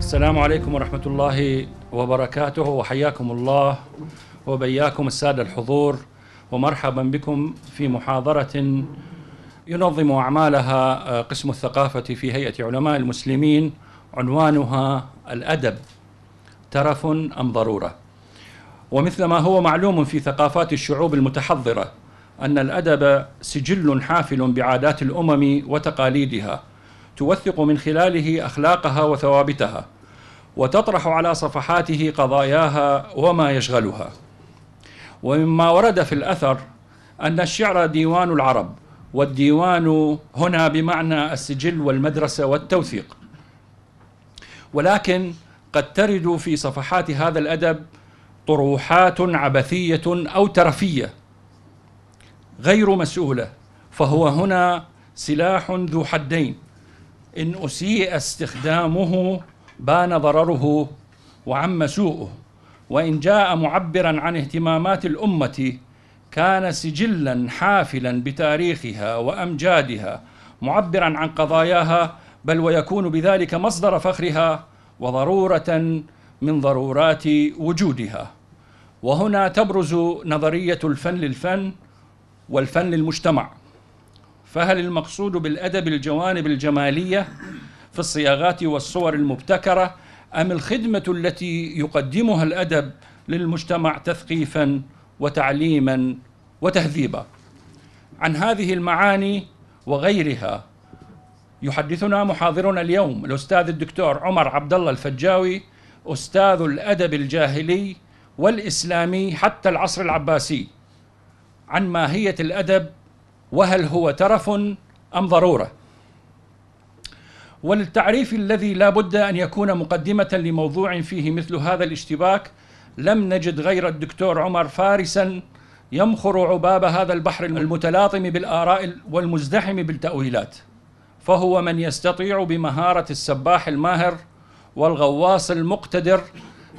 السلام عليكم ورحمة الله وبركاته وحياكم الله وبياكم السادة الحضور ومرحبا بكم في محاضرة ينظم أعمالها آه، قسم الثقافة في هيئة علماء المسلمين عنوانها الأدب ترف أم ضرورة ومثلما هو معلوم في ثقافات الشعوب المتحضرة أن الأدب سجل حافل بعادات الأمم وتقاليدها توثق من خلاله اخلاقها وثوابتها وتطرح على صفحاته قضاياها وما يشغلها ومما ورد في الاثر ان الشعر ديوان العرب والديوان هنا بمعنى السجل والمدرسه والتوثيق ولكن قد ترد في صفحات هذا الادب طروحات عبثيه او ترفيه غير مسؤوله فهو هنا سلاح ذو حدين إن أسيء استخدامه بان ضرره وعم سوءه وإن جاء معبرا عن اهتمامات الأمة كان سجلا حافلا بتاريخها وأمجادها معبرا عن قضاياها بل ويكون بذلك مصدر فخرها وضرورة من ضرورات وجودها وهنا تبرز نظرية الفن للفن والفن للمجتمع فهل المقصود بالادب الجوانب الجماليه في الصياغات والصور المبتكره ام الخدمه التي يقدمها الادب للمجتمع تثقيفا وتعليما وتهذيبا عن هذه المعاني وغيرها يحدثنا محاضرنا اليوم الاستاذ الدكتور عمر عبد الله الفجاوي استاذ الادب الجاهلي والاسلامي حتى العصر العباسي عن ماهيه الادب وهل هو ترف أم ضرورة والتعريف الذي لا بد أن يكون مقدمة لموضوع فيه مثل هذا الاشتباك لم نجد غير الدكتور عمر فارسا يمخر عباب هذا البحر المتلاطم بالآراء والمزدحم بالتأويلات فهو من يستطيع بمهارة السباح الماهر والغواص المقتدر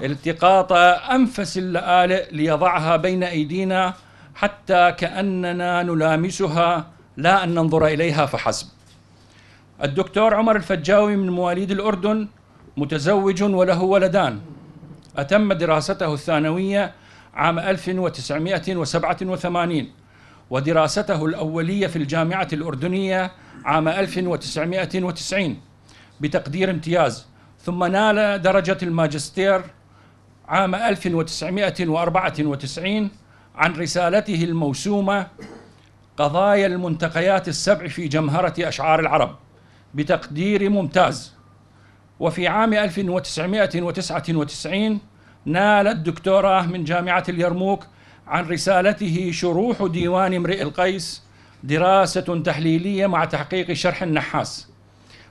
التقاط أنفس اللآلئ ليضعها بين أيدينا حتى كأننا نلامسها لا أن ننظر إليها فحسب الدكتور عمر الفجاوي من مواليد الأردن متزوج وله ولدان أتم دراسته الثانوية عام 1987 ودراسته الأولية في الجامعة الأردنية عام 1990 بتقدير امتياز ثم نال درجة الماجستير عام 1994 عن رسالته الموسومه قضايا المنتقيات السبع في جمهره اشعار العرب بتقدير ممتاز وفي عام 1999 نال الدكتوراه من جامعه اليرموك عن رسالته شروح ديوان امرئ القيس دراسه تحليليه مع تحقيق شرح النحاس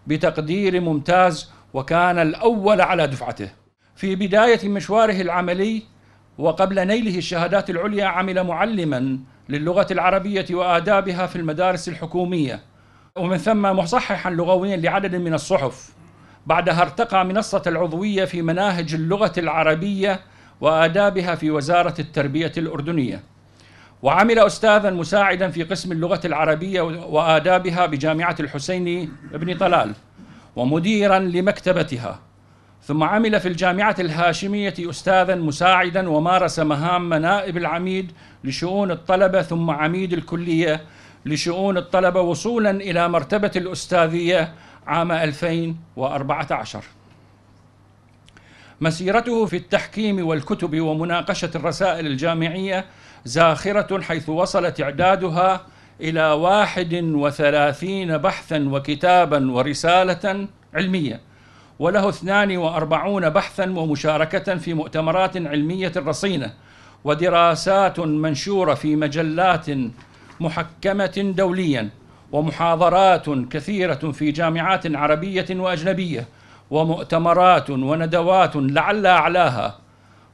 بتقدير ممتاز وكان الاول على دفعته في بدايه مشواره العملي وقبل نيله الشهادات العليا عمل معلما للغة العربية وآدابها في المدارس الحكومية ومن ثم مصححا لغويا لعدد من الصحف بعدها ارتقى منصة العضوية في مناهج اللغة العربية وآدابها في وزارة التربية الأردنية وعمل أستاذا مساعدا في قسم اللغة العربية وآدابها بجامعة الحسين بن طلال ومديرا لمكتبتها ثم عمل في الجامعة الهاشمية أستاذا مساعدا ومارس مهام نائب العميد لشؤون الطلبة ثم عميد الكلية لشؤون الطلبة وصولا إلى مرتبة الأستاذية عام 2014 مسيرته في التحكيم والكتب ومناقشة الرسائل الجامعية زاخرة حيث وصل تعدادها إلى 31 بحثا وكتابا ورسالة علمية وله 42 بحثا ومشاركة في مؤتمرات علمية رصينة ودراسات منشورة في مجلات محكمة دوليا ومحاضرات كثيرة في جامعات عربية وأجنبية ومؤتمرات وندوات لعل أعلاها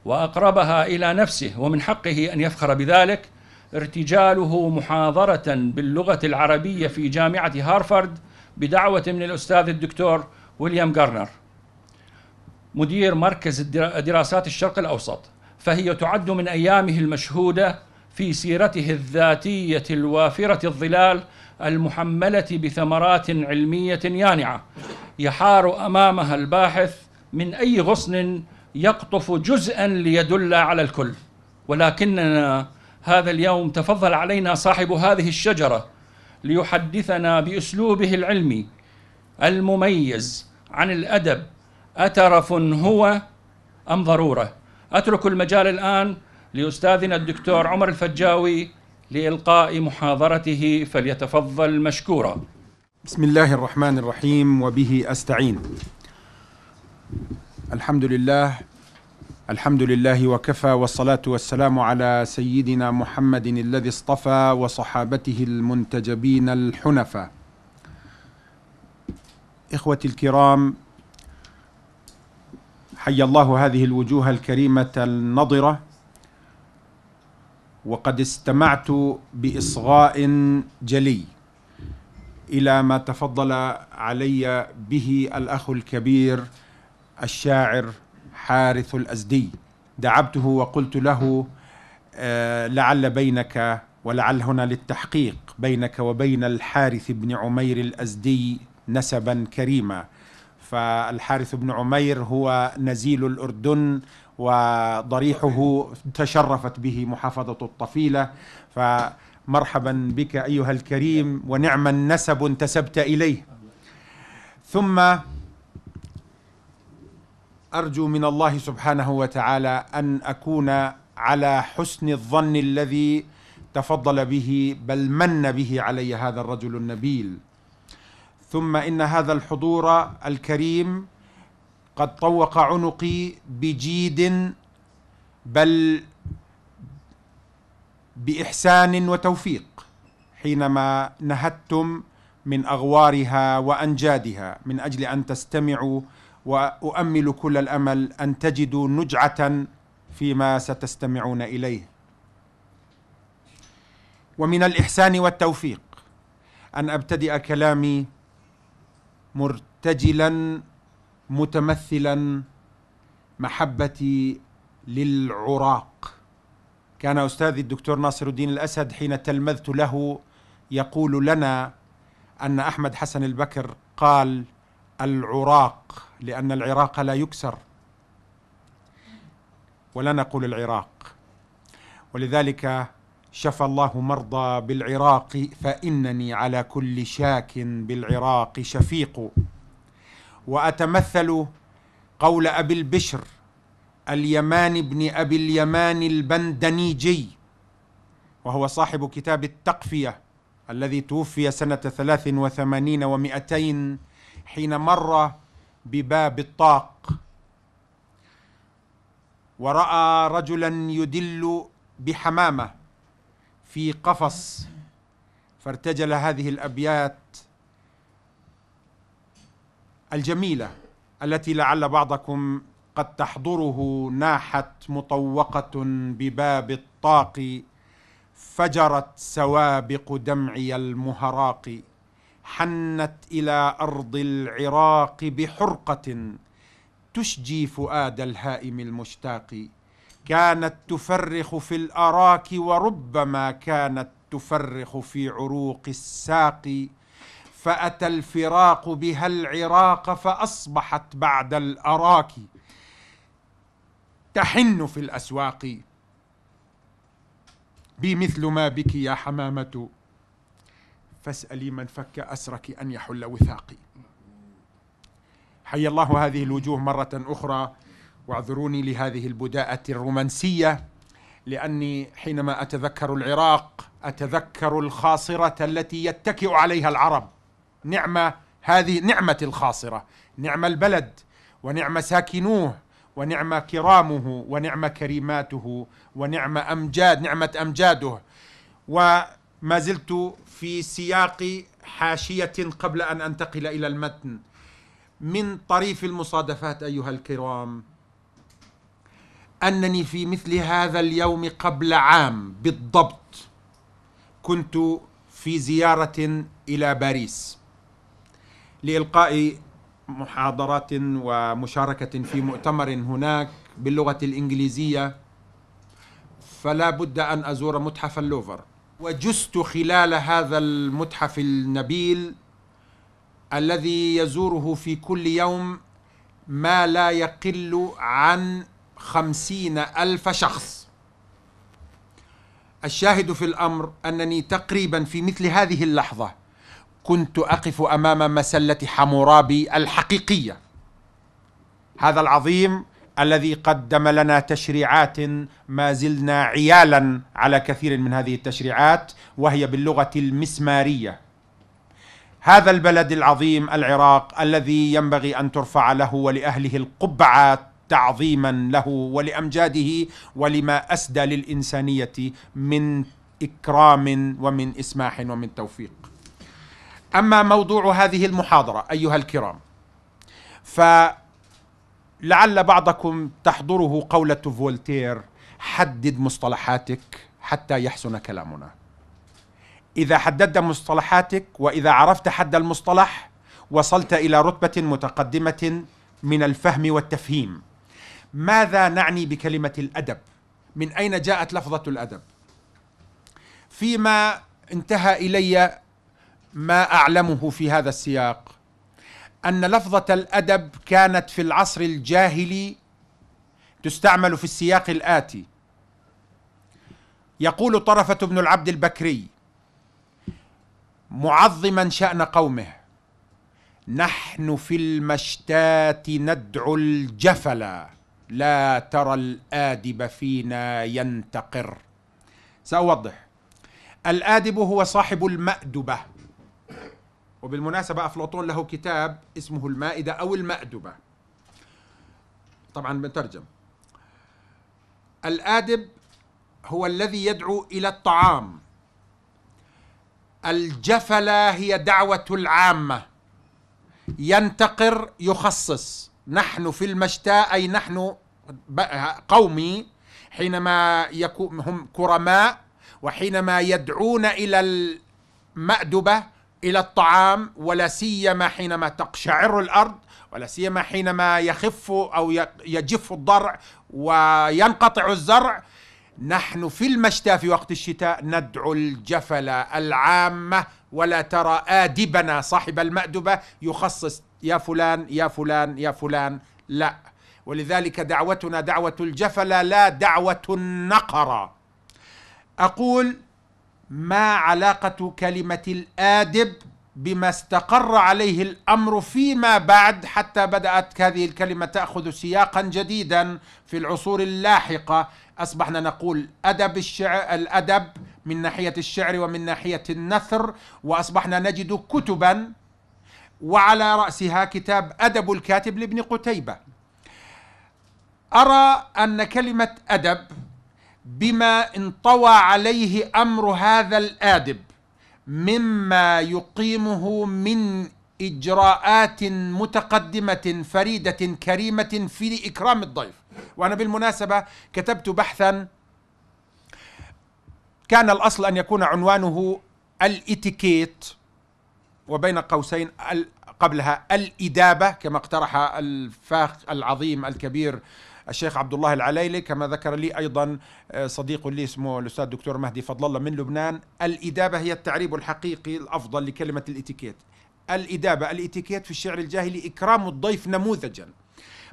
وأقربها إلى نفسه ومن حقه أن يفخر بذلك ارتجاله محاضرة باللغة العربية في جامعة هارفارد بدعوة من الأستاذ الدكتور ويليام جارنر مدير مركز دراسات الشرق الأوسط فهي تعد من أيامه المشهودة في سيرته الذاتية الوافرة الظلال المحملة بثمرات علمية يانعة يحار أمامها الباحث من أي غصن يقطف جزءا ليدل على الكل ولكننا هذا اليوم تفضل علينا صاحب هذه الشجرة ليحدثنا بأسلوبه العلمي المميز عن الادب اترف هو ام ضروره؟ اترك المجال الان لاستاذنا الدكتور عمر الفجاوي لالقاء محاضرته فليتفضل مشكورا. بسم الله الرحمن الرحيم وبه استعين. الحمد لله الحمد لله وكفى والصلاة والسلام على سيدنا محمد الذي اصطفى وصحابته المنتجبين الحنفاء إخوتي الكرام حي الله هذه الوجوه الكريمة النضرة وقد استمعت بإصغاء جلي إلى ما تفضل علي به الأخ الكبير الشاعر حارث الأزدي دعبته وقلت له آه، لعل بينك ولعل هنا للتحقيق بينك وبين الحارث بن عمير الأزدي نسبا كريما فالحارث بن عمير هو نزيل الأردن وضريحه تشرفت به محافظة الطفيلة فمرحبا بك أيها الكريم ونعم النسب انتسبت إليه ثم أرجو من الله سبحانه وتعالى أن أكون على حسن الظن الذي تفضل به بل من به علي هذا الرجل النبيل ثم ان هذا الحضور الكريم قد طوق عنقي بجيد بل باحسان وتوفيق حينما نهدتم من اغوارها وانجادها من اجل ان تستمعوا واؤمل كل الامل ان تجدوا نجعه فيما ستستمعون اليه ومن الاحسان والتوفيق ان ابتدئ كلامي مرتجلا متمثلا محبتي للعراق كان استاذي الدكتور ناصر الدين الاسد حين تلمذت له يقول لنا ان احمد حسن البكر قال العراق لان العراق لا يكسر ولا نقول العراق ولذلك شفى الله مرضى بالعراق فانني على كل شاك بالعراق شفيق واتمثل قول ابي البشر اليمان بن ابي اليمان البندنيجي وهو صاحب كتاب التقفيه الذي توفي سنه ثلاث وثمانين ومائتين حين مر بباب الطاق وراى رجلا يدل بحمامه في قفص فارتجل هذه الابيات الجميله التي لعل بعضكم قد تحضره ناحت مطوقه بباب الطاق فجرت سوابق دمعي المهراق حنت الى ارض العراق بحرقه تشجي فؤاد الهائم المشتاق كانت تفرخ في الاراك وربما كانت تفرخ في عروق الساق فاتى الفراق بها العراق فاصبحت بعد الاراك تحن في الاسواق بي مثل ما بك يا حمامه فاسالي من فك اسرك ان يحل وثاقي حي الله هذه الوجوه مره اخرى واعذروني لهذه البداءة الرومانسية لأني حينما أتذكر العراق أتذكر الخاصرة التي يتكئ عليها العرب نعمة هذه نعمة الخاصرة نعم البلد ونعم ساكنوه ونعم كرامه ونعم كريماته ونعم أمجاد نعمة أمجاده وما زلت في سياق حاشية قبل أن أنتقل إلى المتن من طريف المصادفات أيها الكرام انني في مثل هذا اليوم قبل عام بالضبط كنت في زياره الى باريس لالقاء محاضرات ومشاركه في مؤتمر هناك باللغه الانجليزيه فلا بد ان ازور متحف اللوفر وجست خلال هذا المتحف النبيل الذي يزوره في كل يوم ما لا يقل عن خمسين ألف شخص الشاهد في الأمر أنني تقريبا في مثل هذه اللحظة كنت أقف أمام مسلة حمورابي الحقيقية هذا العظيم الذي قدم لنا تشريعات ما زلنا عيالا على كثير من هذه التشريعات وهي باللغه المسماريه. هذا البلد العظيم العراق الذي ينبغي ان ترفع له ولاهله القبعات تعظيما له ولامجاده ولما اسدى للانسانيه من اكرام ومن اسماح ومن توفيق. اما موضوع هذه المحاضره ايها الكرام فلعل بعضكم تحضره قوله فولتير حدد مصطلحاتك حتى يحسن كلامنا. اذا حددت مصطلحاتك واذا عرفت حد المصطلح وصلت الى رتبه متقدمه من الفهم والتفهيم ماذا نعني بكلمة الأدب؟ من أين جاءت لفظة الأدب؟ فيما انتهى إلي ما أعلمه في هذا السياق أن لفظة الأدب كانت في العصر الجاهلي تستعمل في السياق الآتي يقول طرفة بن العبد البكري معظما شأن قومه نحن في المشتات ندعو الجفلا لا ترى الادب فينا ينتقر ساوضح الادب هو صاحب المادبه وبالمناسبه افلاطون له كتاب اسمه المائده او المادبه طبعا بنترجم الادب هو الذي يدعو الى الطعام الجفله هي دعوه العامه ينتقر يخصص نحن في المشتى أي نحن قومي حينما يكون هم كرماء وحينما يدعون إلى المأدبة إلى الطعام ولا سيما حينما تقشعر الأرض ولا سيما حينما يخف أو يجف الضرع وينقطع الزرع نحن في المشتى في وقت الشتاء ندعو الجفلة العامة ولا ترى آدبنا صاحب المأدبة يخصص يا فلان يا فلان يا فلان لا ولذلك دعوتنا دعوة الجفلة لا دعوة النقرة أقول ما علاقة كلمة الآدب بما استقر عليه الأمر فيما بعد حتى بدأت هذه الكلمة تأخذ سياقا جديدا في العصور اللاحقة أصبحنا نقول أدب الشعر الأدب من ناحية الشعر ومن ناحية النثر وأصبحنا نجد كتبا وعلى رأسها كتاب أدب الكاتب لابن قتيبة أرى أن كلمة أدب بما انطوى عليه أمر هذا الآدب مما يقيمه من إجراءات متقدمة فريدة كريمة في إكرام الضيف وأنا بالمناسبة كتبت بحثا كان الأصل أن يكون عنوانه الإتيكيت وبين قوسين قبلها الإدابة كما اقترح الفاخ العظيم الكبير الشيخ عبد الله العليلي كما ذكر لي أيضا آه، صديق لي اسمه الأستاذ دكتور مهدي فضل الله من لبنان الإدابة هي التعريب الحقيقي الأفضل لكلمة الإتيكيت الإدابة الإتيكيت في الشعر الجاهلي إكرام الضيف نموذجا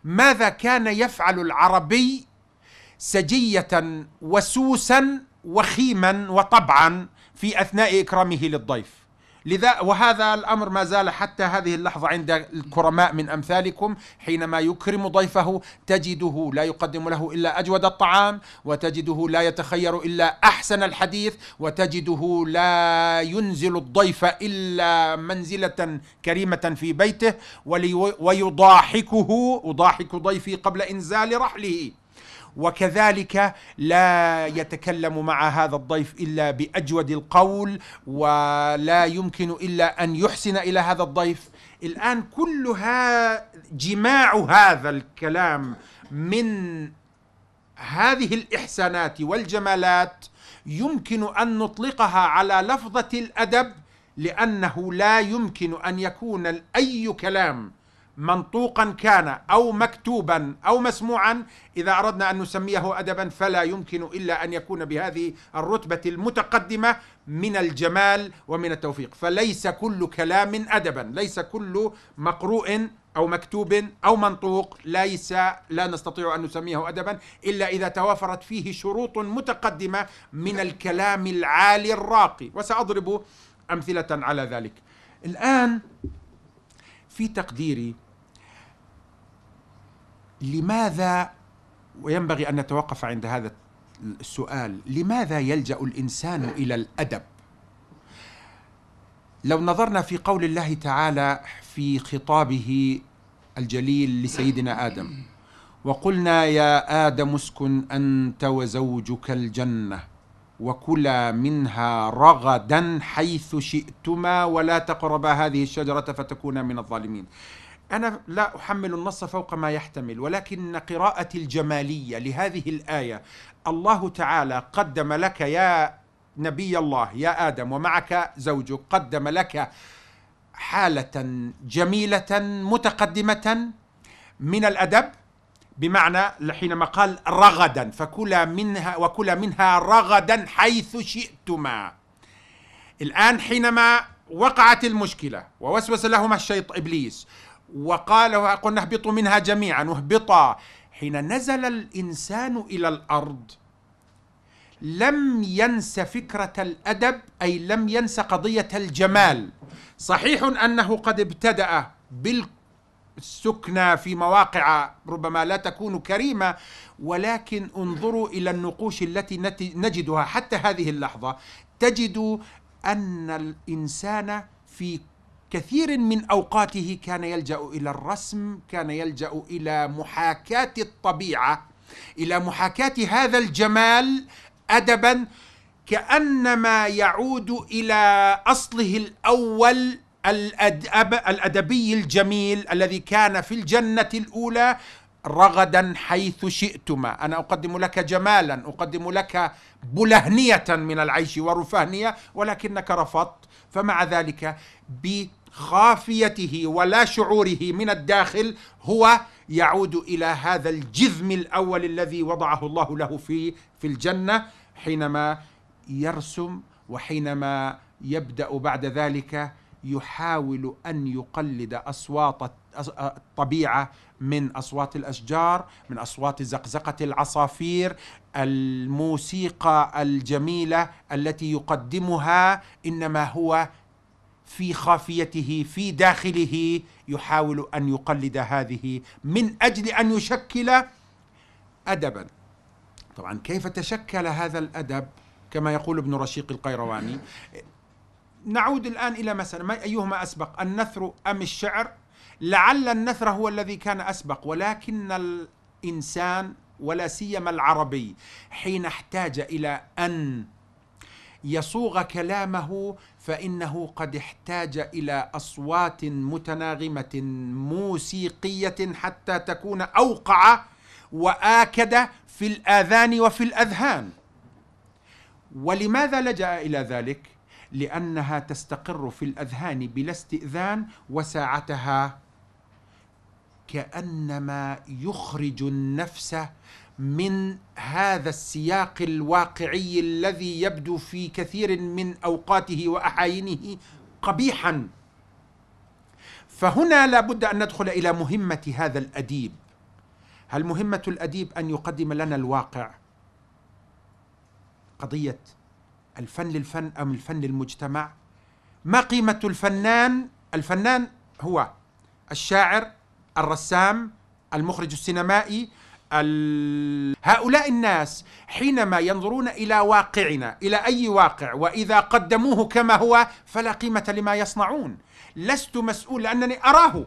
ماذا كان يفعل العربي سجية وسوسا وخيما وطبعا في أثناء إكرامه للضيف لذا وهذا الأمر ما زال حتى هذه اللحظة عند الكرماء من أمثالكم حينما يكرم ضيفه تجده لا يقدم له إلا أجود الطعام وتجده لا يتخير إلا أحسن الحديث وتجده لا ينزل الضيف إلا منزلة كريمة في بيته ويضاحكه أضاحك ضيفي قبل إنزال رحله وكذلك لا يتكلم مع هذا الضيف الا باجود القول ولا يمكن الا ان يحسن الى هذا الضيف الان كلها جماع هذا الكلام من هذه الاحسانات والجمالات يمكن ان نطلقها على لفظه الادب لانه لا يمكن ان يكون اي كلام منطوقا كان او مكتوبا او مسموعا اذا اردنا ان نسميه ادبا فلا يمكن الا ان يكون بهذه الرتبه المتقدمه من الجمال ومن التوفيق فليس كل كلام ادبا ليس كل مقروء او مكتوب او منطوق ليس لا نستطيع ان نسميه ادبا الا اذا توافرت فيه شروط متقدمه من الكلام العالي الراقي وساضرب امثله على ذلك الان في تقديري لماذا وينبغي ان نتوقف عند هذا السؤال لماذا يلجا الانسان الى الادب لو نظرنا في قول الله تعالى في خطابه الجليل لسيدنا ادم وقلنا يا ادم اسكن انت وزوجك الجنه وكلا منها رغدا حيث شئتما ولا تقربا هذه الشجره فتكونا من الظالمين أنا لا أحمل النص فوق ما يحتمل ولكن قراءتي الجمالية لهذه الآية الله تعالى قدم لك يا نبي الله يا آدم ومعك زوجك قدم لك حالة جميلة متقدمة من الأدب بمعنى حينما قال رغدا فكلا منها وكلا منها رغدا حيث شئتما الآن حينما وقعت المشكلة ووسوس لهما الشيط إبليس وقال قلنا اهبطوا منها جميعا اهبطا حين نزل الانسان الى الارض لم ينس فكره الادب اي لم ينس قضيه الجمال صحيح انه قد ابتدا بالسكنى في مواقع ربما لا تكون كريمه ولكن انظروا الى النقوش التي نجدها حتى هذه اللحظه تجد ان الانسان في كثير من اوقاته كان يلجا الى الرسم كان يلجا الى محاكاه الطبيعه الى محاكاه هذا الجمال ادبا كانما يعود الى اصله الاول الأدب الادبي الجميل الذي كان في الجنه الاولى رغدا حيث شئتما انا اقدم لك جمالا اقدم لك بلهنيه من العيش ورفاهنيه ولكنك رفضت فمع ذلك ب خافيته ولا شعوره من الداخل هو يعود الى هذا الجذم الاول الذي وضعه الله له في في الجنه حينما يرسم وحينما يبدا بعد ذلك يحاول ان يقلد اصوات الطبيعه من اصوات الاشجار من اصوات زقزقه العصافير الموسيقى الجميله التي يقدمها انما هو في خافيته في داخله يحاول ان يقلد هذه من اجل ان يشكل ادبا. طبعا كيف تشكل هذا الادب كما يقول ابن رشيق القيرواني نعود الان الى مساله ما ايهما اسبق النثر ام الشعر؟ لعل النثر هو الذي كان اسبق ولكن الانسان ولا سيما العربي حين احتاج الى ان يصوغ كلامه فانه قد احتاج الى اصوات متناغمه موسيقيه حتى تكون اوقع واكد في الاذان وفي الاذهان ولماذا لجا الى ذلك لانها تستقر في الاذهان بلا استئذان وساعتها كانما يخرج النفس من هذا السياق الواقعي الذي يبدو في كثير من اوقاته واحاينه قبيحا فهنا لابد ان ندخل الى مهمه هذا الاديب هل مهمه الاديب ان يقدم لنا الواقع قضيه الفن للفن ام الفن للمجتمع ما قيمه الفنان الفنان هو الشاعر الرسام المخرج السينمائي هؤلاء الناس حينما ينظرون إلى واقعنا إلى أي واقع وإذا قدموه كما هو فلا قيمة لما يصنعون لست مسؤول لأنني أراه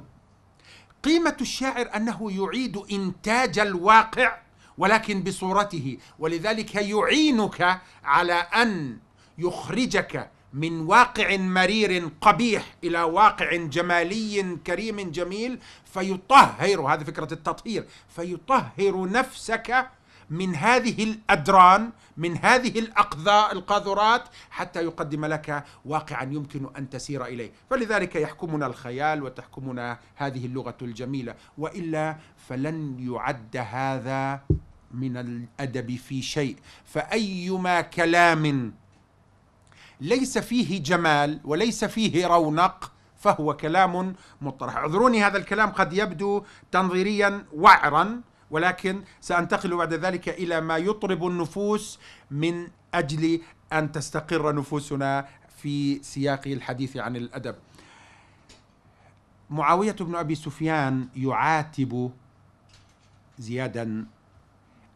قيمة الشاعر أنه يعيد إنتاج الواقع ولكن بصورته ولذلك يعينك على أن يخرجك من واقع مرير قبيح الى واقع جمالي كريم جميل فيطهر هذه فكره التطهير فيطهر نفسك من هذه الادران من هذه الاقذار القاذورات حتى يقدم لك واقعا يمكن ان تسير اليه فلذلك يحكمنا الخيال وتحكمنا هذه اللغه الجميله والا فلن يعد هذا من الادب في شيء فايما كلام ليس فيه جمال وليس فيه رونق فهو كلام مطرح اعذروني هذا الكلام قد يبدو تنظيريا وعرا ولكن سأنتقل بعد ذلك إلى ما يطرب النفوس من أجل أن تستقر نفوسنا في سياق الحديث عن الأدب معاوية بن أبي سفيان يعاتب زيادا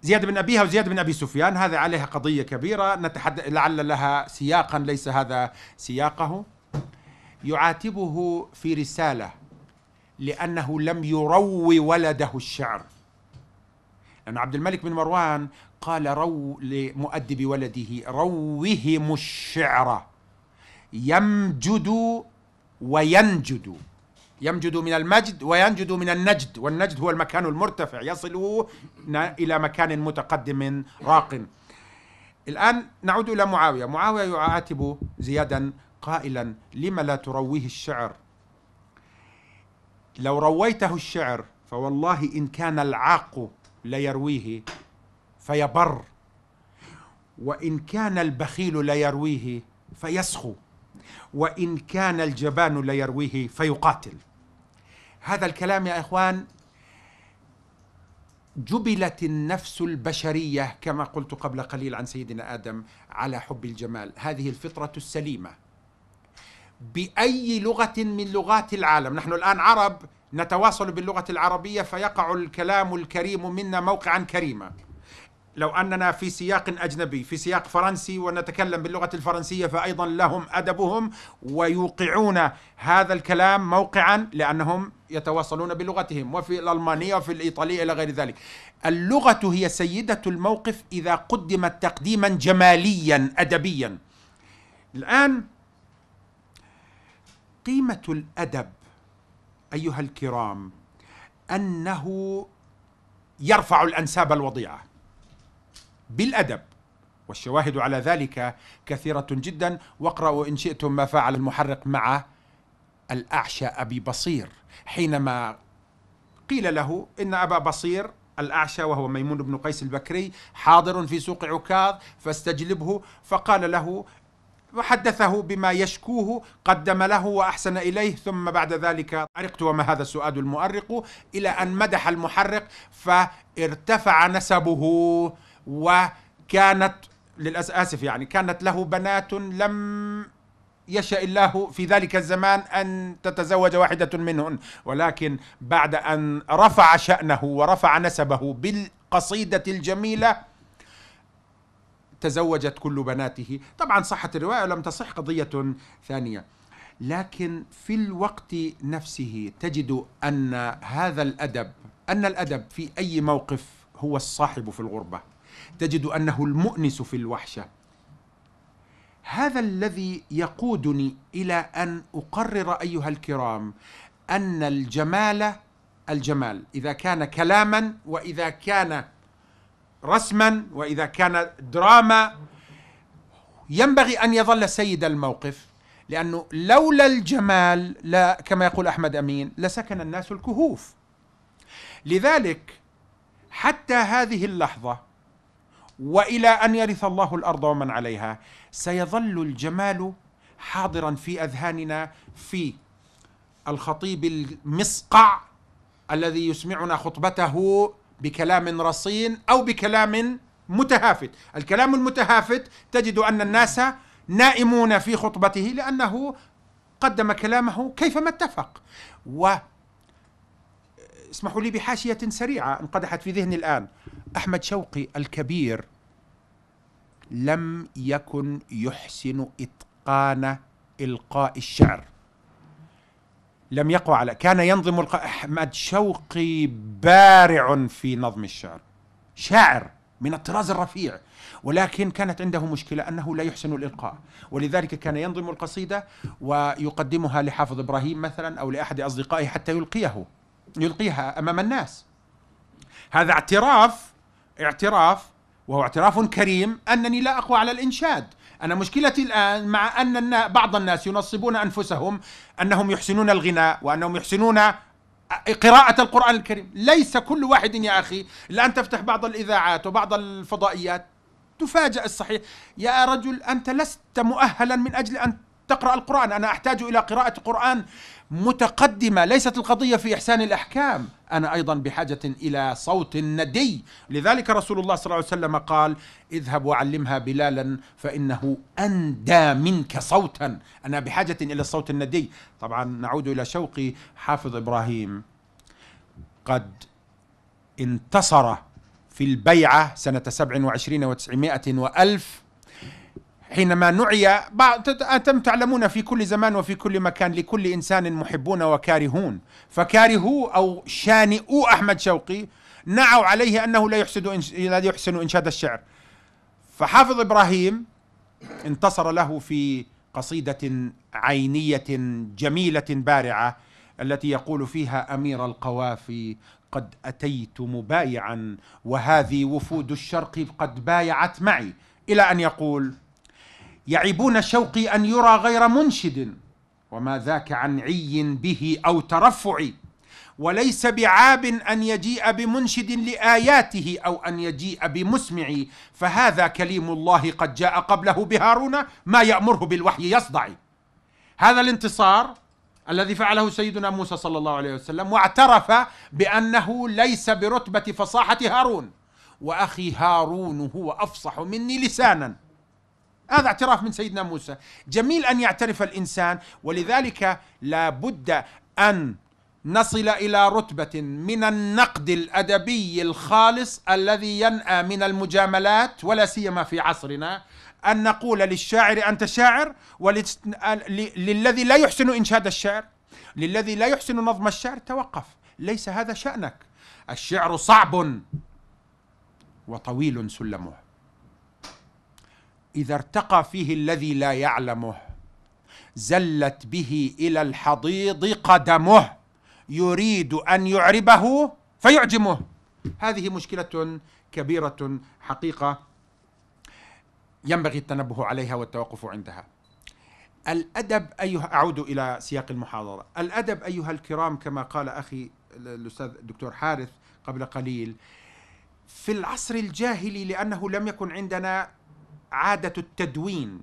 زياد بن أبيها وزياد بن أبي سفيان هذا عليها قضية كبيرة نتحدث لعل لها سياقا ليس هذا سياقه يعاتبه في رسالة لأنه لم يروي ولده الشعر لأن عبد الملك بن مروان قال رو لمؤدب ولده روهم الشعر يمجد وينجد يمجد من المجد وينجد من النجد والنجد هو المكان المرتفع يصل إلى مكان متقدم راق الآن نعود إلى معاوية معاوية يعاتب زيادا قائلا لم لا ترويه الشعر لو رويته الشعر فوالله إن كان العاق ليرويه فيبر وإن كان البخيل ليرويه فيسخو وإن كان الجبان ليرويه فيقاتل هذا الكلام يا إخوان جبلت النفس البشرية كما قلت قبل قليل عن سيدنا آدم على حب الجمال هذه الفطرة السليمة بأي لغة من لغات العالم نحن الآن عرب نتواصل باللغة العربية فيقع الكلام الكريم منا موقعا كريما لو أننا في سياق أجنبي في سياق فرنسي ونتكلم باللغة الفرنسية فأيضا لهم أدبهم ويوقعون هذا الكلام موقعا لأنهم يتواصلون بلغتهم وفي الألمانية وفي الإيطالية إلى غير ذلك اللغة هي سيدة الموقف إذا قدمت تقديما جماليا أدبيا الآن قيمة الأدب أيها الكرام أنه يرفع الأنساب الوضيعة بالأدب والشواهد على ذلك كثيرة جدا واقرأوا إن شئتم ما فعل المحرق مع الأعشى أبي بصير حينما قيل له إن أبا بصير الأعشى وهو ميمون بن قيس البكري حاضر في سوق عكاظ فاستجلبه فقال له وحدثه بما يشكوه قدم له وأحسن إليه ثم بعد ذلك أرقت وما هذا السؤال المؤرق إلى أن مدح المحرق فارتفع نسبه وكانت للأسف يعني كانت له بنات لم يشاء الله في ذلك الزمان أن تتزوج واحدة منهن ولكن بعد أن رفع شأنه ورفع نسبه بالقصيدة الجميلة تزوجت كل بناته طبعا صحت الرواية ولم تصح قضية ثانية لكن في الوقت نفسه تجد أن هذا الأدب أن الأدب في أي موقف هو الصاحب في الغربة تجد أنه المؤنس في الوحشة هذا الذي يقودني الى ان اقرر ايها الكرام ان الجمال الجمال اذا كان كلاما واذا كان رسما واذا كان دراما ينبغي ان يظل سيد الموقف لانه لولا الجمال لا كما يقول احمد امين لسكن الناس الكهوف لذلك حتى هذه اللحظه والى ان يرث الله الارض ومن عليها سيظل الجمال حاضرا في اذهاننا في الخطيب المصقع الذي يسمعنا خطبته بكلام رصين او بكلام متهافت، الكلام المتهافت تجد ان الناس نائمون في خطبته لانه قدم كلامه كيفما اتفق و اسمحوا لي بحاشية سريعة انقدحت في ذهني الآن أحمد شوقي الكبير لم يكن يحسن إتقان إلقاء الشعر لم يقوى على كان ينظم الق... أحمد شوقي بارع في نظم الشعر شاعر من الطراز الرفيع ولكن كانت عنده مشكلة أنه لا يحسن الإلقاء ولذلك كان ينظم القصيدة ويقدمها لحافظ إبراهيم مثلا أو لأحد أصدقائه حتى يلقيه يلقيها أمام الناس هذا اعتراف اعتراف وهو اعتراف كريم انني لا اقوى على الانشاد انا مشكلتي الان مع ان بعض الناس ينصبون انفسهم انهم يحسنون الغناء وانهم يحسنون قراءة القرآن الكريم ليس كل واحد يا أخي الآن تفتح بعض الإذاعات وبعض الفضائيات تفاجأ الصحيح يا رجل أنت لست مؤهلا من أجل أن تقرأ القرآن أنا أحتاج إلى قراءة قرآن متقدمة ليست القضية في إحسان الأحكام أنا أيضا بحاجة إلى صوت ندي لذلك رسول الله صلى الله عليه وسلم قال اذهب وعلمها بلالا فإنه أندى منك صوتا أنا بحاجة إلى الصوت الندي طبعا نعود إلى شوقي حافظ إبراهيم قد انتصر في البيعة سنة سبع وعشرين وتسعمائة وألف حينما نعي أنتم تعلمون في كل زمان وفي كل مكان لكل إنسان محبون وكارهون فكارهو أو شانئو أحمد شوقي نعوا عليه أنه لا يحسن يحسن إنشاد الشعر فحافظ إبراهيم انتصر له في قصيدة عينية جميلة بارعة التي يقول فيها أمير القوافي قد أتيت مبايعا وهذه وفود الشرق قد بايعت معي إلى أن يقول يعيبون شوقي أن يرى غير منشد وما ذاك عن عي به أو ترفع وليس بعاب أن يجيء بمنشد لآياته أو أن يجيء بمسمع فهذا كليم الله قد جاء قبله بهارون ما يأمره بالوحي يصدع هذا الانتصار الذي فعله سيدنا موسى صلى الله عليه وسلم واعترف بأنه ليس برتبة فصاحة هارون وأخي هارون هو أفصح مني لسانا هذا اعتراف من سيدنا موسى جميل أن يعترف الإنسان ولذلك لابد أن نصل الى رتبه من النقد الادبي الخالص الذي ينأى من المجاملات ولا سيما في عصرنا ان نقول للشاعر انت شاعر وللذي لا يحسن انشاد الشعر للذي لا يحسن نظم الشعر توقف ليس هذا شأنك الشعر صعب وطويل سلمه اذا ارتقى فيه الذي لا يعلمه زلت به الى الحضيض قدمه يريد ان يعربه فيعجمه هذه مشكله كبيره حقيقه ينبغي التنبه عليها والتوقف عندها الادب ايها اعود الى سياق المحاضره الادب ايها الكرام كما قال اخي الاستاذ الدكتور حارث قبل قليل في العصر الجاهلي لانه لم يكن عندنا عادة التدوين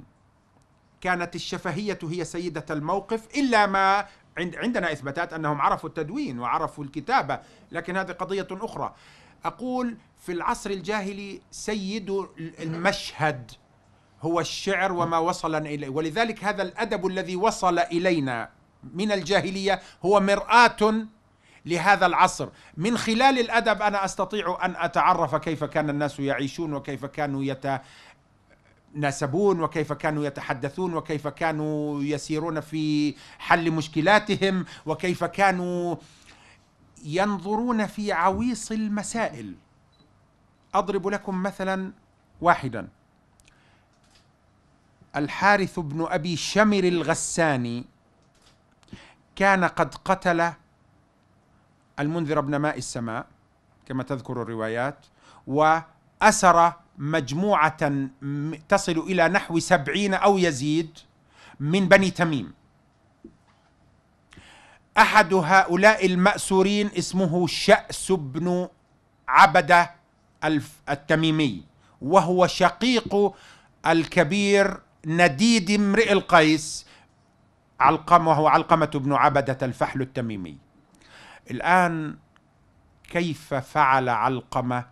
كانت الشفهية هي سيدة الموقف إلا ما عندنا إثباتات أنهم عرفوا التدوين وعرفوا الكتابة لكن هذه قضية أخرى أقول في العصر الجاهلي سيد المشهد هو الشعر وما وصل إليه ولذلك هذا الأدب الذي وصل إلينا من الجاهلية هو مرآة لهذا العصر من خلال الأدب أنا أستطيع أن أتعرف كيف كان الناس يعيشون وكيف كانوا يتعاملون يتناسبون وكيف كانوا يتحدثون وكيف كانوا يسيرون في حل مشكلاتهم وكيف كانوا ينظرون في عويص المسائل اضرب لكم مثلا واحدا الحارث بن ابي شمر الغساني كان قد قتل المنذر بن ماء السماء كما تذكر الروايات واسر مجموعة تصل إلى نحو سبعين أو يزيد من بني تميم أحد هؤلاء المأسورين اسمه شأس بن عبدة التميمي وهو شقيق الكبير نديد امرئ القيس علقم وهو علقمة بن عبدة الفحل التميمي الآن كيف فعل علقمة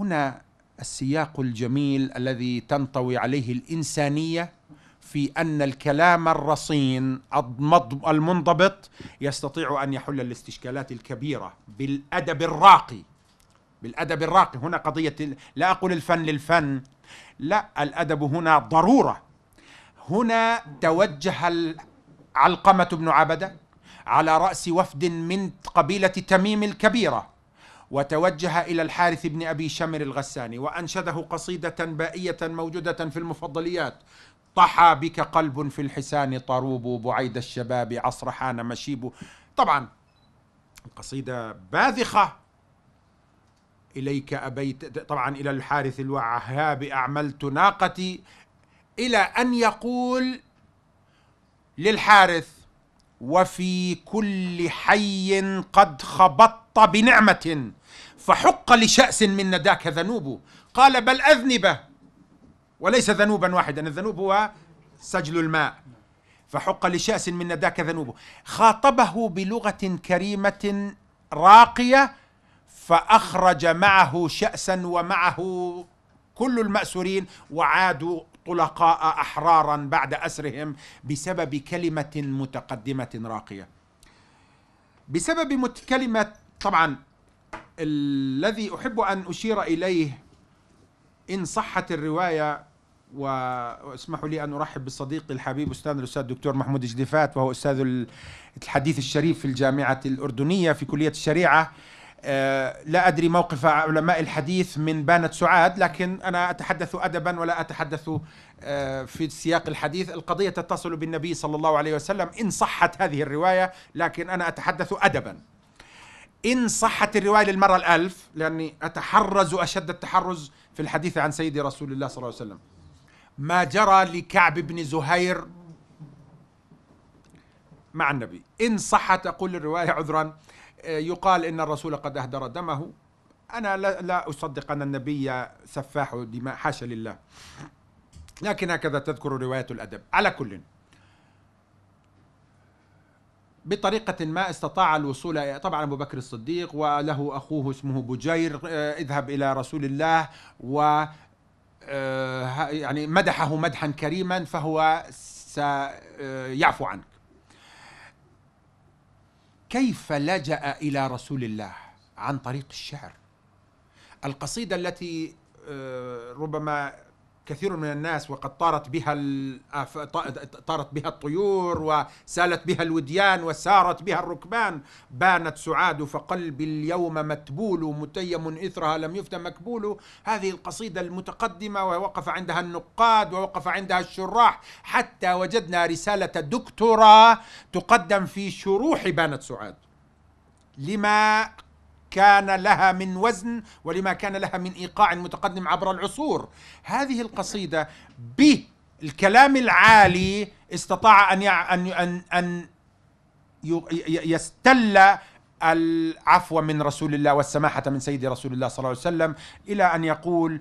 هنا السياق الجميل الذي تنطوي عليه الانسانيه في ان الكلام الرصين المنضبط يستطيع ان يحل الاستشكالات الكبيره بالادب الراقي بالادب الراقي هنا قضيه لا اقول الفن للفن لا الادب هنا ضروره هنا توجه علقمه بن عبده على راس وفد من قبيله تميم الكبيره وتوجه إلى الحارث بن أبي شمر الغساني وأنشده قصيدة بائية موجودة في المفضليات طحى بك قلب في الحسان طروب بعيد الشباب عصر حان مشيب طبعا قصيدة باذخة إليك أبيت طبعا إلى الحارث الوهاب أعملت ناقتي إلى أن يقول للحارث وفي كل حي قد خبطت بنعمة فحق لشأس من نداك ذنوب قال بل أذنبه وليس ذنوبا واحدا الذنوب هو سجل الماء فحق لشأس من نداك ذنوب خاطبه بلغة كريمة راقية فأخرج معه شأسا ومعه كل المأسورين وعادوا طلقاء أحرارا بعد أسرهم بسبب كلمة متقدمة راقية بسبب كلمة طبعا الذي أحب أن أشير إليه إن صحت الرواية واسمحوا لي أن أرحب بصديقي الحبيب أستاذ الأستاذ الدكتور محمود جديفات وهو أستاذ الحديث الشريف في الجامعة الأردنية في كلية الشريعة آه، لا أدري موقف علماء الحديث من بانت سعاد لكن أنا أتحدث أدبا ولا أتحدث آه، في سياق الحديث القضية تتصل بالنبي صلى الله عليه وسلم إن صحت هذه الرواية لكن أنا أتحدث أدبا إن صحت الرواية للمرة الألف لأني أتحرز أشد التحرز في الحديث عن سيدي رسول الله صلى الله عليه وسلم ما جرى لكعب بن زهير مع النبي إن صحت أقول الرواية عذرا آه، يقال إن الرسول قد أهدر دمه أنا لا, أصدق أن النبي سفاح دماء حاشا لله لكن هكذا تذكر رواية الأدب على كل بطريقة ما استطاع الوصول طبعا أبو بكر الصديق وله أخوه اسمه بجير آه، اذهب إلى رسول الله و آه، يعني مدحه مدحا كريما فهو سيعفو آه، عنك كيف لجأ إلى رسول الله عن طريق الشعر القصيدة التي ربما كثير من الناس وقد طارت بها آه، طارت بها الطيور وسالت بها الوديان وسارت بها الركبان بانت سعاد فقلبي اليوم متبول متيم اثرها لم يفت مكبول هذه القصيده المتقدمه ووقف عندها النقاد ووقف عندها الشراح حتى وجدنا رساله دكتوراه تقدم في شروح بانت سعاد لما كان لها من وزن ولما كان لها من ايقاع متقدم عبر العصور هذه القصيده بالكلام العالي استطاع ان ان ان, أن يستل العفو من رسول الله والسماحة من سيد رسول الله صلى الله عليه وسلم إلى أن يقول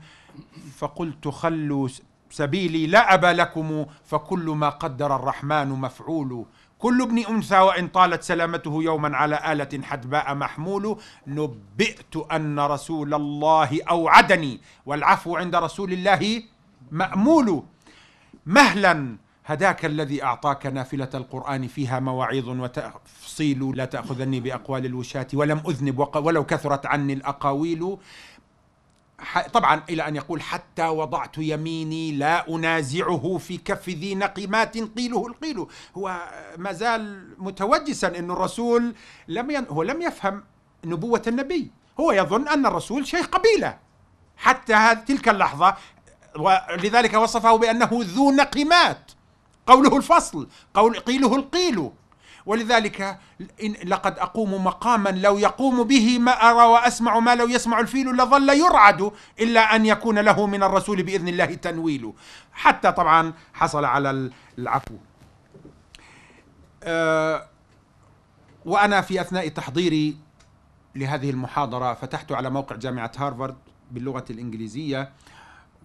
فقلت خلوا سبيلي لا أبا لكم فكل ما قدر الرحمن مفعول كل ابن أنثى وإن طالت سلامته يوما على آلة حدباء محمول نبئت أن رسول الله أوعدني والعفو عند رسول الله مأمول مهلا هداك الذي أعطاك نافلة القرآن فيها مواعظ وتفصيل لا تأخذني بأقوال الوشاة ولم أذنب ولو كثرت عني الأقاويل طبعا إلى أن يقول حتى وضعت يميني لا أنازعه في كف ذي نقمات قيله القيل هو ما زال متوجسا أن الرسول لم ين... هو لم يفهم نبوة النبي هو يظن أن الرسول شيخ قبيلة حتى تلك اللحظة ولذلك وصفه بأنه ذو نقمات قوله الفصل قول قيله القيل ولذلك لقد أقوم مقاما لو يقوم به ما أرى وأسمع ما لو يسمع الفيل لظل يرعد إلا أن يكون له من الرسول بإذن الله تنويل حتى طبعا حصل على العفو أه وأنا في أثناء تحضيري لهذه المحاضرة فتحت على موقع جامعة هارفارد باللغة الإنجليزية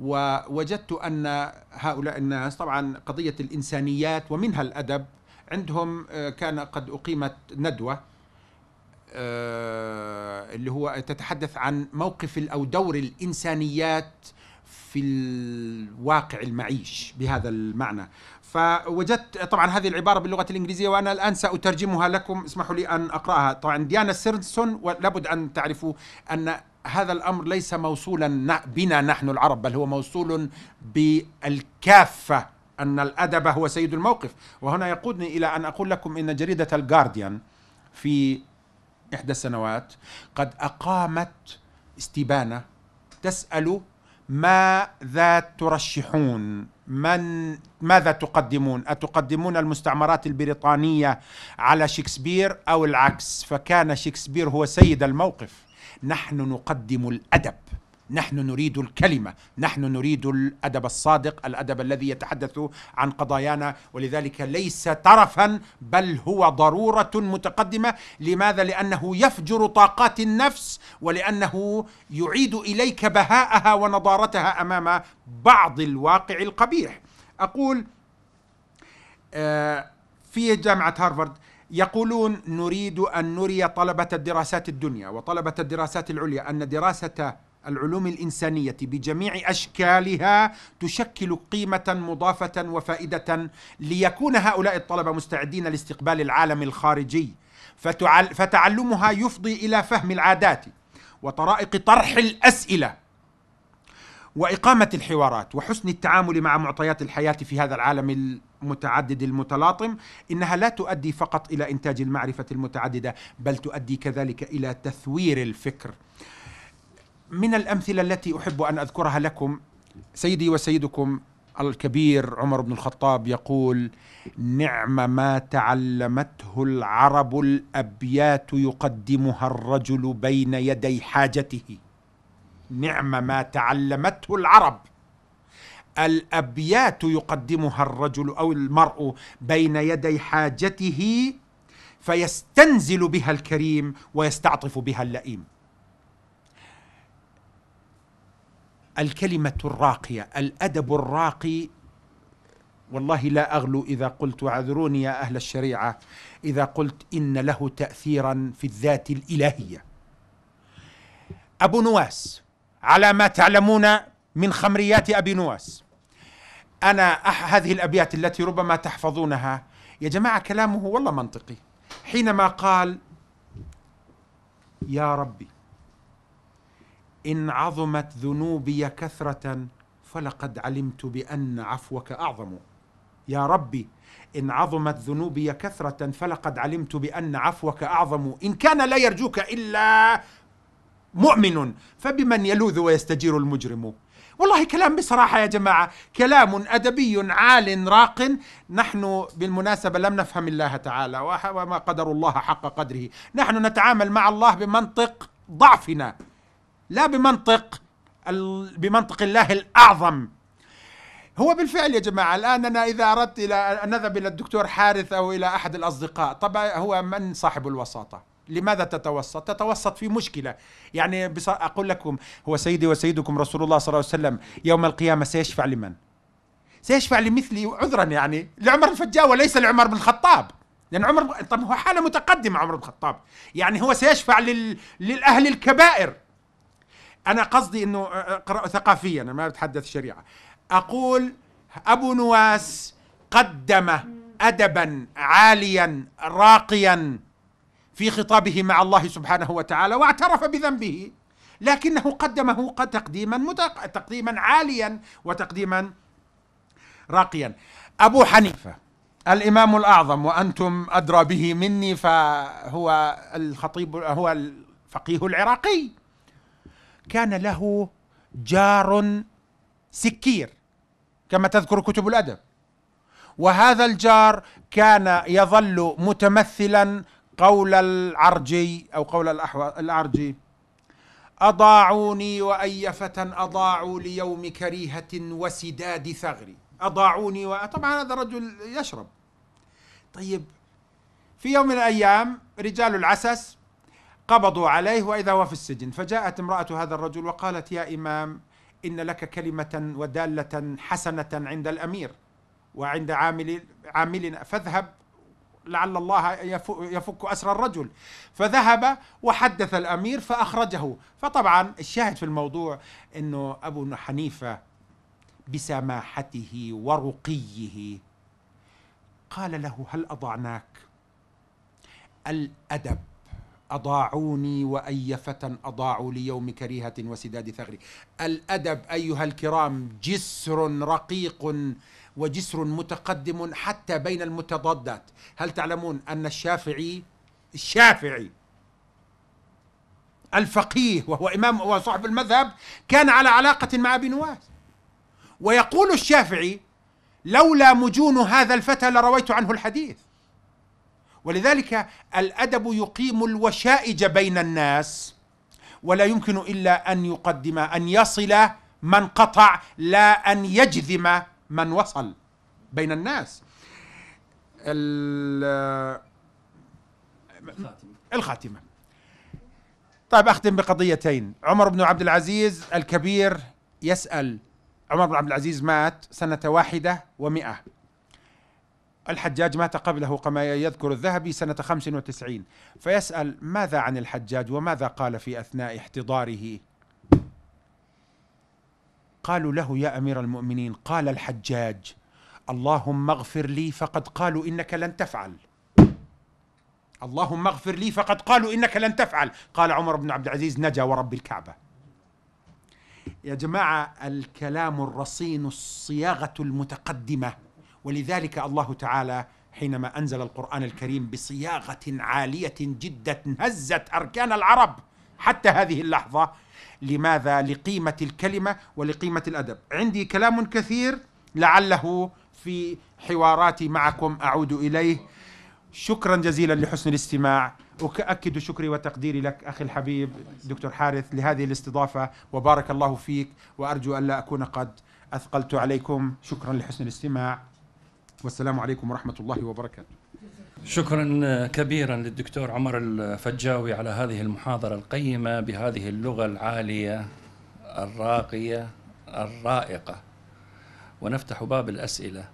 ووجدت أن هؤلاء الناس طبعا قضية الإنسانيات ومنها الأدب عندهم آه، كان قد أقيمت ندوة آه، اللي هو تتحدث عن موقف أو دور الإنسانيات في الواقع المعيش بهذا المعنى فوجدت طبعا هذه العبارة باللغة الإنجليزية وأنا الآن سأترجمها لكم اسمحوا لي أن أقرأها طبعا ديانا سيرنسون ولابد أن تعرفوا أن هذا الأمر ليس موصولا بنا نحن العرب بل هو موصول بالكافة أن الأدب هو سيد الموقف وهنا يقودني إلى أن أقول لكم إن جريدة الجارديان في إحدى السنوات قد أقامت استبانة تسأل ماذا ترشحون من ماذا تقدمون أتقدمون المستعمرات البريطانية على شكسبير أو العكس فكان شكسبير هو سيد الموقف نحن نقدم الأدب نحن نريد الكلمه، نحن نريد الادب الصادق، الادب الذي يتحدث عن قضايانا ولذلك ليس ترفا بل هو ضروره متقدمه، لماذا؟ لانه يفجر طاقات النفس ولانه يعيد اليك بهاءها ونضارتها امام بعض الواقع القبيح. اقول آه، في جامعه هارفارد يقولون نريد ان نري طلبه الدراسات الدنيا وطلبه الدراسات العليا ان دراسه العلوم الانسانيه بجميع اشكالها تشكل قيمه مضافه وفائده ليكون هؤلاء الطلبه مستعدين لاستقبال العالم الخارجي فتعلمها يفضي الى فهم العادات وطرائق طرح الاسئله واقامه الحوارات وحسن التعامل مع معطيات الحياه في هذا العالم المتعدد المتلاطم انها لا تؤدي فقط الى انتاج المعرفه المتعدده بل تؤدي كذلك الى تثوير الفكر من الامثله التي احب ان اذكرها لكم سيدي وسيدكم الكبير عمر بن الخطاب يقول نعم ما تعلمته العرب الابيات يقدمها الرجل بين يدي حاجته نعم ما تعلمته العرب الابيات يقدمها الرجل او المرء بين يدي حاجته فيستنزل بها الكريم ويستعطف بها اللئيم الكلمة الراقية الأدب الراقي والله لا أغلو إذا قلت وعذروني يا أهل الشريعة إذا قلت إن له تأثيرا في الذات الإلهية أبو نواس على ما تعلمون من خمريات أبي نواس أنا أح هذه الأبيات التي ربما تحفظونها يا جماعة كلامه والله منطقي حينما قال يا ربي ان عظمت ذنوبي كثره فلقد علمت بان عفوك اعظم يا ربي ان عظمت ذنوبي كثره فلقد علمت بان عفوك اعظم ان كان لا يرجوك الا مؤمن فبمن يلوذ ويستجير المجرم والله كلام بصراحة يا جماعة كلام أدبي عال راق نحن بالمناسبة لم نفهم الله تعالى وما قدر الله حق قدره نحن نتعامل مع الله بمنطق ضعفنا لا بمنطق بمنطق الله الأعظم هو بالفعل يا جماعة الآن أنا إذا أردت إلى أن أذهب إلى الدكتور حارث أو إلى أحد الأصدقاء طبعا هو من صاحب الوساطة لماذا تتوسط؟ تتوسط في مشكلة يعني أقول لكم هو سيدي وسيدكم رسول الله صلى الله عليه وسلم يوم القيامة سيشفع لمن؟ سيشفع لمثلي عذرا يعني لعمر الفجاء وليس لعمر بن الخطاب لان عمر طب هو حاله متقدمه عمر بن الخطاب يعني هو سيشفع لل... للاهل الكبائر انا قصدي انه اقرأ آه، آه، ثقافيا انا ما بتحدث شريعه اقول ابو نواس قدم ادبا عاليا راقيا في خطابه مع الله سبحانه وتعالى واعترف بذنبه لكنه قدمه قد تقديما متق... تقديما عاليا وتقديما راقيا ابو حنيفه الامام الاعظم وانتم ادرى به مني فهو الخطيب هو الفقيه العراقي كان له جار سكير كما تذكر كتب الادب وهذا الجار كان يظل متمثلا قول العرجي او قول العرجي اضاعوني واي فتى اضاعوا ليوم كريهه وسداد ثغري اضاعوني و... طبعا هذا رجل يشرب طيب في يوم من الايام رجال العسس قبضوا عليه واذا هو في السجن فجاءت امراه هذا الرجل وقالت يا امام ان لك كلمه وداله حسنه عند الامير وعند عامل عاملنا فاذهب لعل الله يفك اسر الرجل فذهب وحدث الامير فاخرجه فطبعا الشاهد في الموضوع انه ابو حنيفه بسماحته ورقيه قال له هل اضعناك الادب أضاعوني وأي فتى أضاعوا ليوم كريهة وسداد ثغري الأدب أيها الكرام جسر رقيق وجسر متقدم حتى بين المتضادات هل تعلمون أن الشافعي الشافعي الفقيه وهو إمام وصاحب المذهب كان على علاقة مع أبي نواس ويقول الشافعي لولا مجون هذا الفتى لرويت عنه الحديث ولذلك الادب يقيم الوشائج بين الناس ولا يمكن الا ان يقدم ان يصل من قطع لا ان يجذم من وصل بين الناس الخاتمه طيب اختم بقضيتين عمر بن عبد العزيز الكبير يسال عمر بن عبد العزيز مات سنه واحده ومئه الحجاج مات قبله كما يذكر الذهبي سنة 95 فيسأل ماذا عن الحجاج وماذا قال في أثناء احتضاره قالوا له يا أمير المؤمنين قال الحجاج اللهم اغفر لي فقد قالوا إنك لن تفعل اللهم اغفر لي فقد قالوا إنك لن تفعل قال عمر بن عبد العزيز نجا ورب الكعبة يا جماعة الكلام الرصين الصياغة المتقدمة ولذلك الله تعالى حينما انزل القران الكريم بصياغه عاليه جدا هزت اركان العرب حتى هذه اللحظه لماذا لقيمه الكلمه ولقيمه الادب عندي كلام كثير لعله في حواراتي معكم اعود اليه شكرا جزيلا لحسن الاستماع وأكد شكري وتقديري لك أخي الحبيب دكتور حارث لهذه الاستضافة وبارك الله فيك وأرجو ألا أكون قد أثقلت عليكم شكرا لحسن الاستماع والسلام عليكم ورحمة الله وبركاته شكرا كبيرا للدكتور عمر الفجاوي على هذه المحاضرة القيمة بهذه اللغة العالية الراقية الرائقة ونفتح باب الأسئلة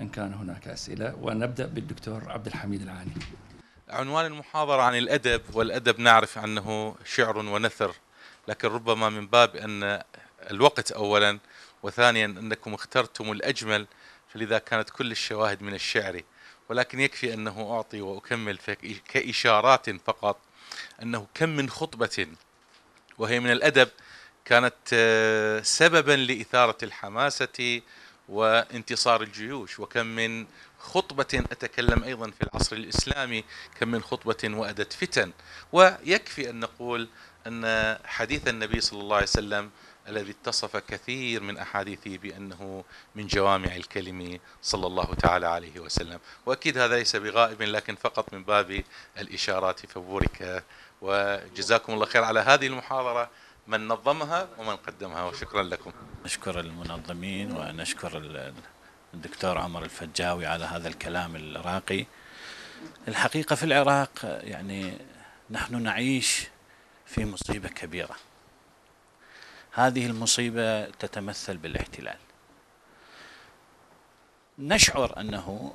إن كان هناك أسئلة ونبدأ بالدكتور عبد الحميد العالي عنوان المحاضرة عن الأدب والأدب نعرف أنه شعر ونثر لكن ربما من باب أن الوقت أولا وثانيا أنكم اخترتم الأجمل فلذا كانت كل الشواهد من الشعر ولكن يكفي أنه أعطي وأكمل كإشارات فقط أنه كم من خطبة وهي من الأدب كانت آه، سببا لإثارة الحماسة وانتصار الجيوش وكم من خطبة أتكلم أيضا في العصر الإسلامي كم من خطبة وأدت فتن ويكفي أن نقول أن حديث النبي صلى الله عليه وسلم الذي اتصف كثير من أحاديثه بأنه من جوامع الكلم صلى الله تعالى عليه وسلم وأكيد هذا ليس بغائب لكن فقط من باب الإشارات فبورك وجزاكم الله خير على هذه المحاضرة من نظمها ومن قدمها وشكرا لكم نشكر المنظمين ونشكر الدكتور عمر الفجاوي على هذا الكلام الراقي الحقيقة في العراق يعني نحن نعيش في مصيبة كبيرة هذه المصيبه تتمثل بالاحتلال نشعر انه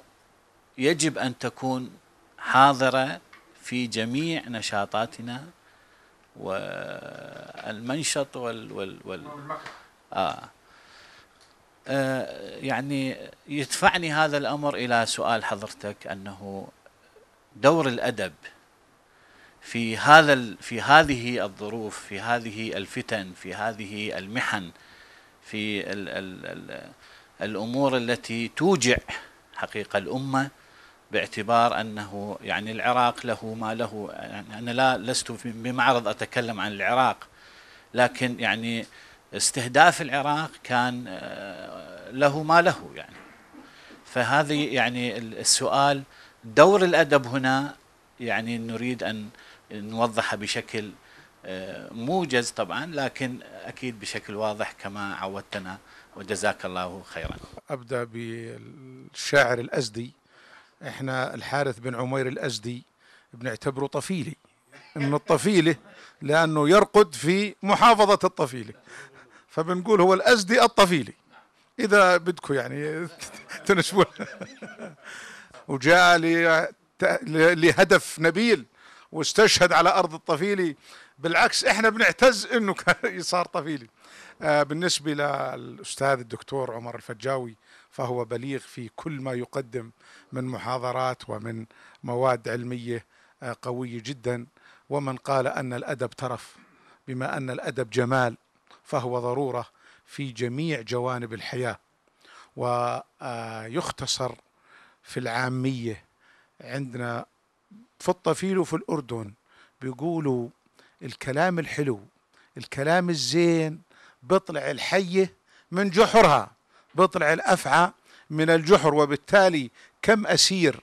يجب ان تكون حاضره في جميع نشاطاتنا والمنشط وال, وال, وال آه آه يعني يدفعني هذا الامر الى سؤال حضرتك انه دور الادب في هذا في هذه الظروف في هذه الفتن في هذه المحن في ال ال الـ الامور التي توجع حقيقه الامه باعتبار انه يعني العراق له ما له يعني انا لا لست بمعرض اتكلم عن العراق لكن يعني استهداف العراق كان آه، له ما له يعني فهذه يعني السؤال دور الادب هنا يعني نريد ان نوضحها بشكل آه، موجز طبعا لكن اكيد بشكل واضح كما عودتنا وجزاك الله خيرا. ابدا بالشاعر الازدي احنا الحارث بن عمير الازدي بنعتبره طفيلي من الطفيله لانه يرقد في محافظه الطفيله فبنقول هو الازدي الطفيلي اذا بدكم يعني تنشبون وجاء لهدف نبيل واستشهد على ارض الطفيلي بالعكس احنا بنعتز انه كان صار طفيلي آه، بالنسبه للاستاذ الدكتور عمر الفجاوي فهو بليغ في كل ما يقدم من محاضرات ومن مواد علميه آه، قويه جدا ومن قال ان الادب ترف بما ان الادب جمال فهو ضروره في جميع جوانب الحياه ويختصر آه، في العاميه عندنا في الطفيل وفي الأردن بيقولوا الكلام الحلو الكلام الزين بطلع الحية من جحرها بطلع الأفعى من الجحر وبالتالي كم أسير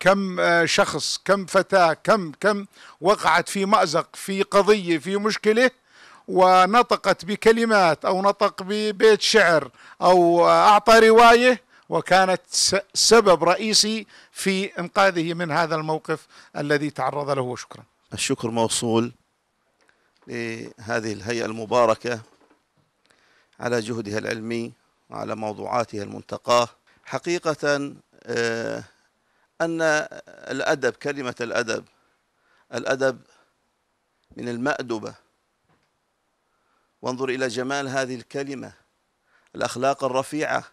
كم آه، شخص كم فتاة كم كم وقعت في مأزق في قضية في مشكلة ونطقت بكلمات أو نطق ببيت شعر أو آه، أعطى رواية وكانت سبب رئيسي في انقاذه من هذا الموقف الذي تعرض له وشكرا الشكر موصول لهذه الهيئه المباركه على جهدها العلمي وعلى موضوعاتها المنتقاه حقيقه آه، ان الادب كلمه الادب الادب من المأدبة وانظر إلى جمال هذه الكلمة الأخلاق الرفيعة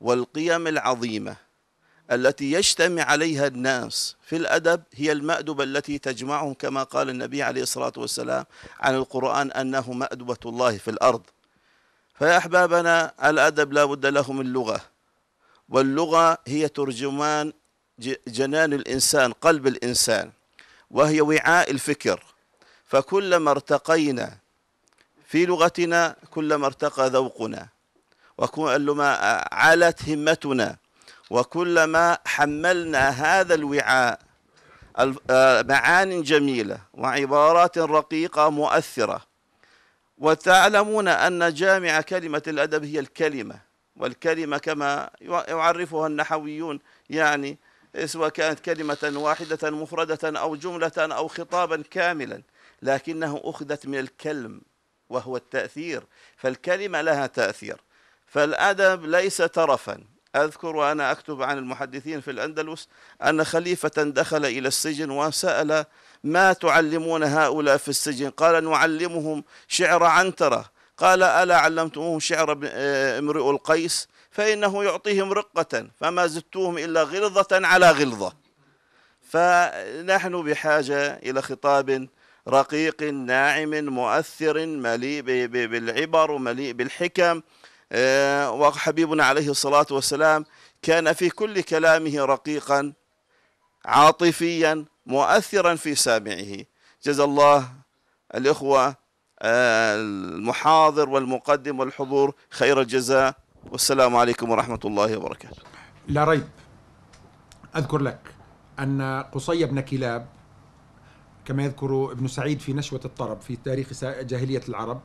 والقيم العظيمه التي يجتمع عليها الناس في الادب هي المأدبه التي تجمعهم كما قال النبي عليه الصلاه والسلام عن القران انه مأدبه الله في الارض فيا احبابنا الادب لا بد له من لغه واللغه هي ترجمان جنان الانسان قلب الانسان وهي وعاء الفكر فكلما ارتقينا في لغتنا كلما ارتقى ذوقنا وكلما علت همتنا وكلما حملنا هذا الوعاء آه، معان جميلة وعبارات رقيقة مؤثرة وتعلمون أن جامع كلمة الأدب هي الكلمة والكلمة كما يعرفها النحويون يعني سواء كانت كلمة واحدة مفردة أو جملة أو خطابا كاملا لكنه أخذت من الكلم وهو التأثير فالكلمة لها تأثير فالأدب ليس ترفا أذكر وأنا أكتب عن المحدثين في الأندلس أن خليفة دخل إلى السجن وسأل ما تعلمون هؤلاء في السجن قال نعلمهم شعر عنترة قال ألا علمتموهم شعر آه، امرئ القيس فإنه يعطيهم رقة فما زدتوهم إلا غلظة على غلظة فنحن بحاجة إلى خطاب رقيق ناعم مؤثر مليء بالعبر ومليء بالحكم آه، وحبيبنا عليه الصلاة والسلام كان في كل كلامه رقيقا عاطفيا مؤثرا في سامعه جزا الله الإخوة آه، المحاضر والمقدم والحضور خير الجزاء والسلام عليكم ورحمة الله وبركاته لا ريب أذكر لك أن قصي بن كلاب كما يذكر ابن سعيد في نشوة الطرب في تاريخ جاهلية العرب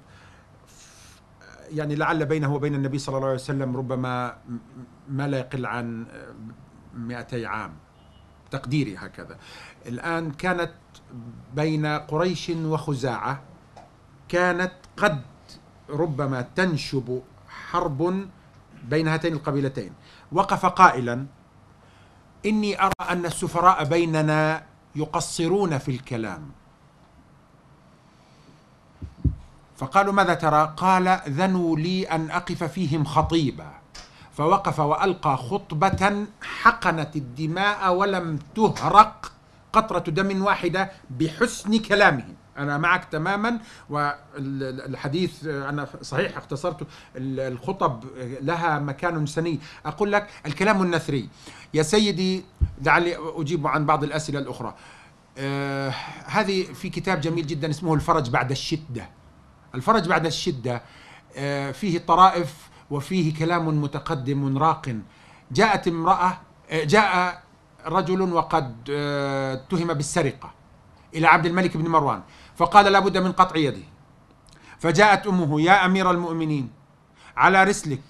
يعني لعل بينه وبين النبي صلى الله عليه وسلم ربما ما لا يقل عن 200 عام تقديري هكذا الآن كانت بين قريش وخزاعة كانت قد ربما تنشب حرب بين هاتين القبيلتين وقف قائلا إني أرى أن السفراء بيننا يقصرون في الكلام فقالوا ماذا ترى قال ذنوا لي أن أقف فيهم خطيبا فوقف وألقى خطبة حقنت الدماء ولم تهرق قطرة دم واحدة بحسن كلامهم أنا معك تماما والحديث أنا صحيح اختصرت الخطب لها مكان سني أقول لك الكلام النثري يا سيدي لعلي أجيب عن بعض الأسئلة الأخرى آه هذه في كتاب جميل جدا اسمه الفرج بعد الشدة الفرج بعد الشدة آه، فيه طرائف وفيه كلام متقدم راق جاءت امرأة آه، جاء رجل وقد آه، اتهم بالسرقة إلى عبد الملك بن مروان فقال لابد من قطع يده فجاءت أمه يا أمير المؤمنين على رسلك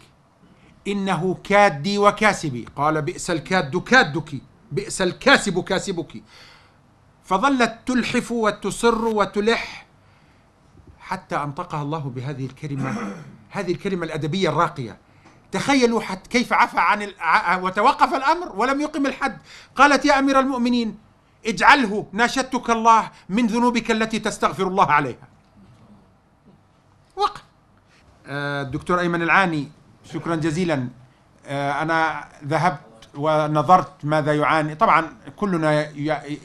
إنه كادي وكاسبي قال بئس الكاد كادك بئس الكاسب كاسبك فظلت تلحف وتصر وتلح حتى أنطقها الله بهذه الكلمة هذه الكلمة الأدبية الراقية تخيلوا حتى كيف عفى عن وتوقف الأمر ولم يقم الحد قالت يا أمير المؤمنين اجعله ناشدتك الله من ذنوبك التي تستغفر الله عليها وقف الدكتور آه، أيمن العاني شكرا جزيلا آه، أنا ذهبت ونظرت ماذا يعاني طبعا كلنا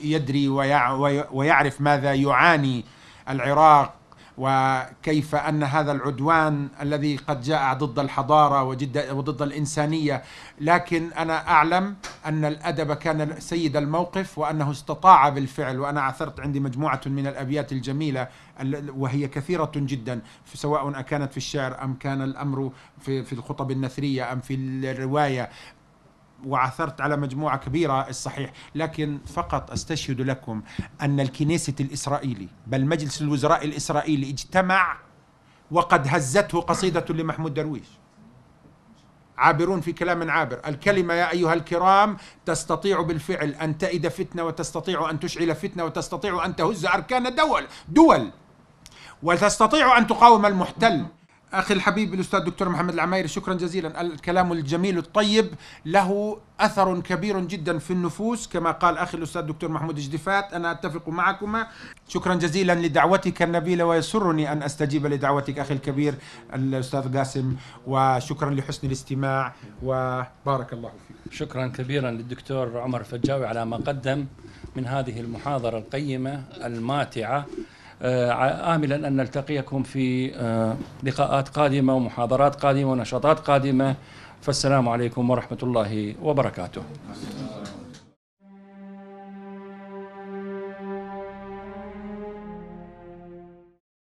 يدري ويعرف ماذا يعاني العراق وكيف ان هذا العدوان الذي قد جاء ضد الحضاره وجد وضد الانسانيه لكن انا اعلم ان الادب كان سيد الموقف وانه استطاع بالفعل وانا عثرت عندي مجموعه من الابيات الجميله وهي كثيره جدا سواء كانت في الشعر ام كان الامر في الخطب النثريه ام في الروايه وعثرت على مجموعة كبيرة الصحيح لكن فقط أستشهد لكم أن الكنيسة الإسرائيلي بل مجلس الوزراء الإسرائيلي اجتمع وقد هزته قصيدة لمحمود درويش عابرون في كلام عابر الكلمة يا أيها الكرام تستطيع بالفعل أن تئد فتنة وتستطيع أن تشعل فتنة وتستطيع أن تهز أركان دول دول وتستطيع أن تقاوم المحتل اخي الحبيب الاستاذ دكتور محمد العمايري شكرا جزيلا الكلام الجميل الطيب له اثر كبير جدا في النفوس كما قال اخي الاستاذ دكتور محمود جدفات انا اتفق معكما شكرا جزيلا لدعوتك النبيله ويسرني ان استجيب لدعوتك اخي الكبير الاستاذ قاسم وشكرا لحسن الاستماع وبارك الله فيك شكرا كبيرا للدكتور عمر فجاوي على ما قدم من هذه المحاضره القيمه الماتعه آه، آملا أن نلتقيكم في آه، لقاءات قادمة ومحاضرات قادمة ونشاطات قادمة فالسلام عليكم ورحمة الله وبركاته